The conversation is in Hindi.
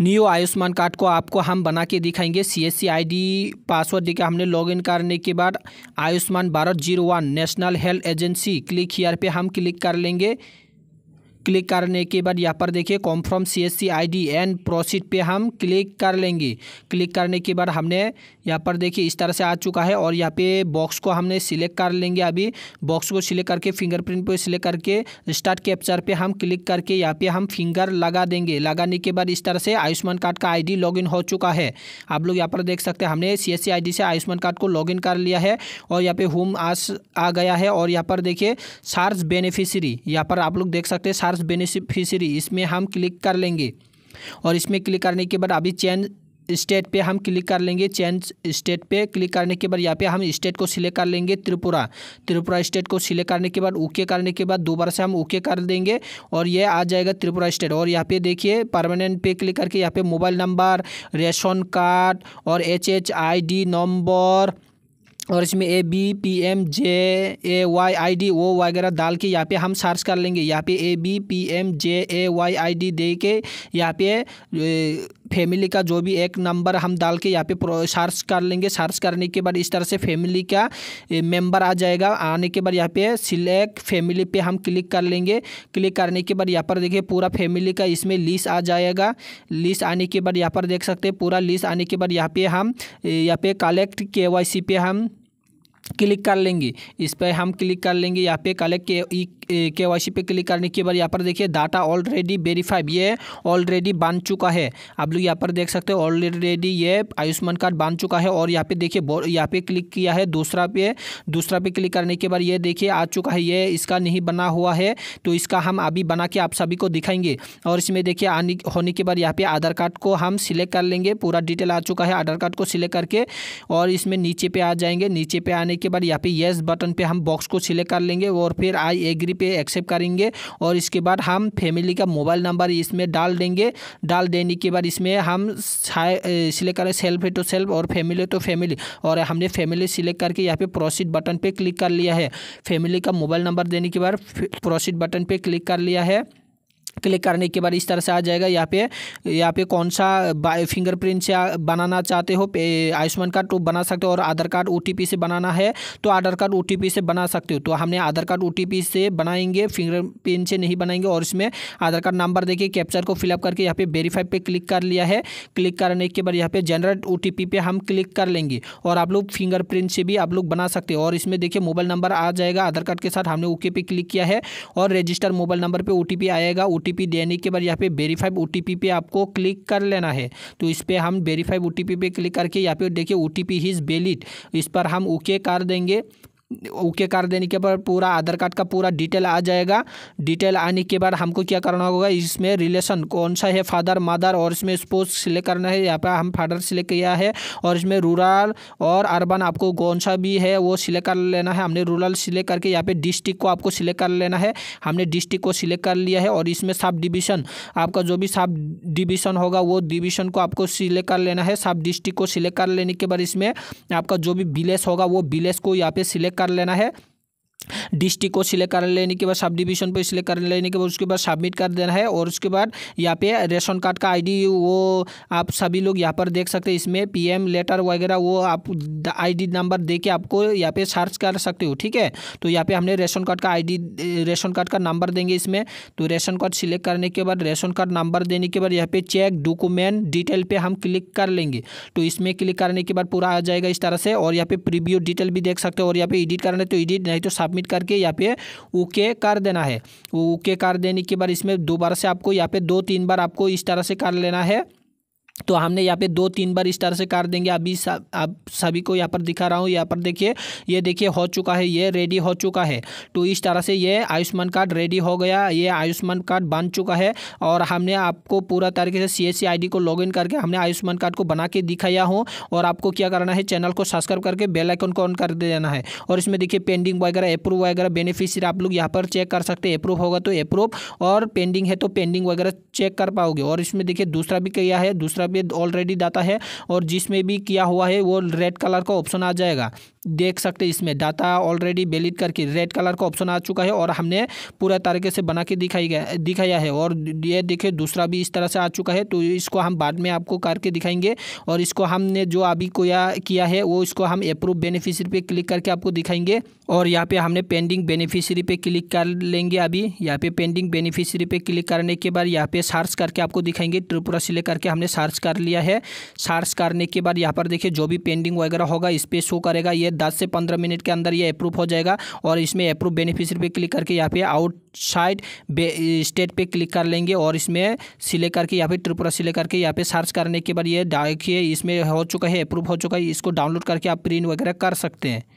न्यू आयुष्मान कार्ड को आपको हम बना के दिखाएंगे C S C I D password देकर हमने लॉगिन करने के बाद Ayushman Bharat zero one national health agency click here पे हम क्लिक कर लेंगे क्लिक करने के बाद यहाँ पर देखिए confirm C S C I D and proceed पे हम क्लिक कर लेंगे क्लिक करने के बाद हमने यहाँ पर देखिए इस तरह से आ चुका है और यहाँ पे बॉक्स को हमने सिलेक्ट कर लेंगे अभी बॉक्स को सिलेक्ट करके फिंगरप्रिंट पर सिलेक्ट करके स्टार्ट कैप्चर पे हम क्लिक करके यहाँ पे हम फिंगर लगा देंगे लगाने के बाद इस तरह से आयुष्मान कार्ड का आईडी लॉगिन हो चुका है आप लोग यहाँ पर देख सकते हैं हमने सी एस से आयुष्मान कार्ड को लॉग कर लिया है और यहाँ पे होम आस आ गया है और यहाँ पर देखिए सार्स बेनिफिशरी यहाँ पर आप लोग देख सकते हैं सार्स बेनिफिशरी इसमें हम क्लिक कर लेंगे और इसमें क्लिक करने के बाद अभी चेंज स्टेट पे हम क्लिक कर लेंगे चेंज स्टेट पे क्लिक करने के बाद यहाँ पे हम स्टेट को सिलेक्ट कर लेंगे त्रिपुरा त्रिपुरा स्टेट को सिलेक्ट करने के बाद ओके करने के बाद दोबारा से हम ओके कर देंगे और ये आ जाएगा त्रिपुरा स्टेट और यहाँ पे देखिए परमानेंट पे क्लिक करके यहाँ पे मोबाइल नंबर रेशन कार्ड और H H I D number और इसमें A B P M J A Y I D ओ वगैरह डाल के यहाँ पे हम सर्च कर लेंगे यहाँ पे A B P M J A Y I D दे के यहाँ पे फैमिली का जो भी एक नंबर हम डाल के यहाँ पे सर्च कर लेंगे सर्च करने के बाद इस तरह से फैमिली का मेंबर आ जाएगा आने के बाद यहाँ पे सिलेक्ट फैमिली पे हम क्लिक कर लेंगे क्लिक करने के बाद यहाँ पर देखिए पूरा फैमिली का इसमें लिस्ट आ जाएगा लिस्ट आने के बाद यहाँ पर देख सकते हैं पूरा लिस्ट आने के बाद यहाँ पे हम यहाँ पे कलेक्ट के पे हम क्लिक कर लेंगे इस पर हम क्लिक कर लेंगे यहाँ पे कलेक्ट के के वाई सी पे क्लिक करने के बाद यहाँ पर देखिए डाटा ऑलरेडी वेरीफाइड ये ऑलरेडी बन चुका है आप लोग यहाँ पर देख सकते हो ऑलरेडी ये आयुष्मान कार्ड बन चुका है और यहाँ पे देखिए यहाँ पे क्लिक किया है दूसरा पे दूसरा पे क्लिक करने के बाद ये देखिए आ चुका है ये इसका नहीं बना हुआ है तो इसका हम अभी बना के आप सभी को दिखाएंगे और इसमें देखिए आने होने के बाद यहाँ पे आधार कार्ड को हम सिलेक्ट कर लेंगे पूरा डिटेल आ चुका है आधार कार्ड को सिलेक्ट करके और इसमें नीचे पे आ जाएंगे नीचे पर आने के बाद यहाँ पे येस बटन पे हम बॉक्स को सिलेक्ट कर लेंगे और फिर आई एग्री पे एक्सेप्ट करेंगे और इसके बाद हम फैमिली का मोबाइल नंबर इसमें डाल देंगे डाल देने के बाद इसमें हम सिलेक्ट करें सेल्फ है तो सेल्फ और फैमिली तो फैमिली और हमने फैमिली सिलेक्ट करके यहाँ पे प्रोसीड बटन पर क्लिक कर लिया है फैमिली का मोबाइल नंबर देने के बाद प्रोसीड बटन पर क्लिक कर लिया है क्लिक करने के बाद इस तरह से आ जाएगा यहाँ पे यहाँ पे कौन सा फिंगरप्रिंट से बनाना चाहते हो आयुष्मान कार्ड तो बना सकते हो और आधार कार्ड ओ से बनाना है तो आधार कार्ड ओ से बना सकते हो तो हमने आधार कार्ड ओ से बनाएंगे फिंगरप्रिंट से नहीं बनाएंगे और इसमें आधार कार्ड नंबर देखिए कैप्चर को फिलअप करके यहाँ पे वेरीफाई पे क्लिक कर लिया है क्लिक करने के बाद यहाँ पे जनरेट ओ पे हम क्लिक कर लेंगे और आप लोग फिंगरप्रिंट से भी आप लोग बना सकते हो और इसमें देखिए मोबाइल नंबर आ जाएगा आधार कार्ड के साथ हमने ओके पे क्लिक किया है और रजिस्टर मोबाइल नंबर पर ओ आएगा ओ देने के बाद यहाँ पे वेरीफाइव ओटीपी पे आपको क्लिक कर लेना है तो इस पर हम वेरीफाइव ओ पे क्लिक करके यहाँ पे देखिए ओटीपी टी इज़ वेलिड इस पर हम ओके कर देंगे ओके कर देने के बाद पूरा आधार कार्ड का पूरा डिटेल आ जाएगा डिटेल आने के बाद हमको क्या करना होगा इसमें रिलेशन कौन सा है फादर मदर और इसमें स्पोर्ट्स सिलेक्ट करना है यहाँ पर हम फादर सिलेक्ट किया है और इसमें रूरल और अर्बन आपको कौन सा भी है वो सिलेक्ट कर लेना है हमने रूरल सिलेक्ट करके यहाँ पर डिस्ट्रिक्ट को आपको सिलेक्ट कर लेना है हमने डिस्ट्रिक्ट को सिलेक्ट कर लिया है और इसमें सब डिविज़न आपका जो भी सब डिविज़न होगा वो डिविज़न को आपको सिलेक्ट कर लेना है सब डिस्ट्रिक्ट को सिलेक्ट कर लेने के बाद इसमें आपका जो भी विलेज होगा वो विलेज को यहाँ पे सिलेक्ट कर लेना है डिस्ट्रिक्ट को सिलेक्ट कर लेने के बाद सब डिवीजन पर सिलेक्ट कर लेने के बाद उसके बाद सबमिट कर देना है और उसके बाद यहाँ पे रेशन कार्ड का आईडी वो आप सभी लोग यहाँ पर देख सकते हैं इसमें पीएम लेटर वगैरह वो आप आईडी नंबर दे के आपको यहाँ पे सर्च कर सकते हो ठीक है तो यहाँ पे हमने रेशन कार्ड का आई रेशन कार्ड का नंबर देंगे इसमें तो रेशन कार्ड सिलेक्ट करने के बाद रेशन कार्ड नंबर देने के बाद यहाँ पे चेक डॉक्यूमेंट डिटेल पे हम क्लिक कर लेंगे तो इसमें क्लिक करने के बाद पूरा आ जाएगा इस तरह से और यहाँ पे प्रीव्यू डिटेल भी देख सकते हो और यहाँ पे एडिट करना है तो एडिट नहीं तो सबमिट कर करके यहाँ पे ओके कर देना है ओके कर देने के बाद इसमें दोबारा से आपको यहाँ पे दो तीन बार आपको इस तरह से कर लेना है तो हमने यहाँ पे दो तीन बार इस तरह से कर देंगे अभी आप सभी को यहाँ पर दिखा रहा हूँ यहाँ पर देखिए ये देखिए हो चुका है ये रेडी हो चुका है तो इस तरह से ये आयुष्मान कार्ड रेडी हो गया ये आयुष्मान कार्ड बन चुका है और हमने आपको पूरा तरीके से सी एस सी को लॉगिन करके हमने आयुष्मान कार्ड को बना के दिखाया हूँ और आपको क्या करना है चैनल को सब्सक्राइब करके बेलाइकन को ऑन कर देना है और इसमें देखिए पेंडिंग वगैरह अप्रूव वगैरह बेनिफिशियर आप लोग यहाँ पर चेक कर सकते हैं अप्रूव होगा तो अप्रूव और पेंडिंग है तो पेंडिंग वगैरह चेक कर पाओगे और इसमें देखिए दूसरा भी किया है दूसरा में ऑलरेडी डाटा है और जिसमें भी किया हुआ है वो रेड कलर का ऑप्शन आ जाएगा देख सकते हैं इसमें डाटा ऑलरेडी वेलिड करके रेड कलर का ऑप्शन आ चुका है और हमने पूरा तरीके से बना के दिखाई गया दिखाया है और ये देखिए दूसरा भी इस तरह से आ चुका है तो इसको हम बाद में आपको करके दिखाएंगे और इसको हमने जो अभी को किया है वो इसको हम अप्रूव बेनिफिशरी पे क्लिक करके आपको दिखाएंगे और यहाँ पे हमने पेंडिंग बेनिफिशरी पे क्लिक कर लेंगे अभी यहाँ पे पेंडिंग बेनिफिशरी पे क्लिक करने के बाद यहाँ पे सर्च करके आपको दिखाएंगे त्रिपुरा से लेकर के हमने सर्च कर लिया है सर्च करने के बाद यहाँ पर देखिए जो भी पेंडिंग वगैरह होगा इस पर शो करेगा ये दस से पंद्रह मिनट के अंदर ये अप्रूव हो जाएगा और इसमें अप्रूव बेनिफिशियर पे क्लिक करके यहाँ पे आउटसाइड स्टेट पे क्लिक कर लेंगे और इसमें सिले करके यहाँ पे त्रिपुरा सिले करके यहाँ पे सर्च करने के बाद ये देखिए इसमें हो चुका है अप्रूव हो चुका है इसको डाउनलोड करके आप प्रिंट वगैरह कर सकते हैं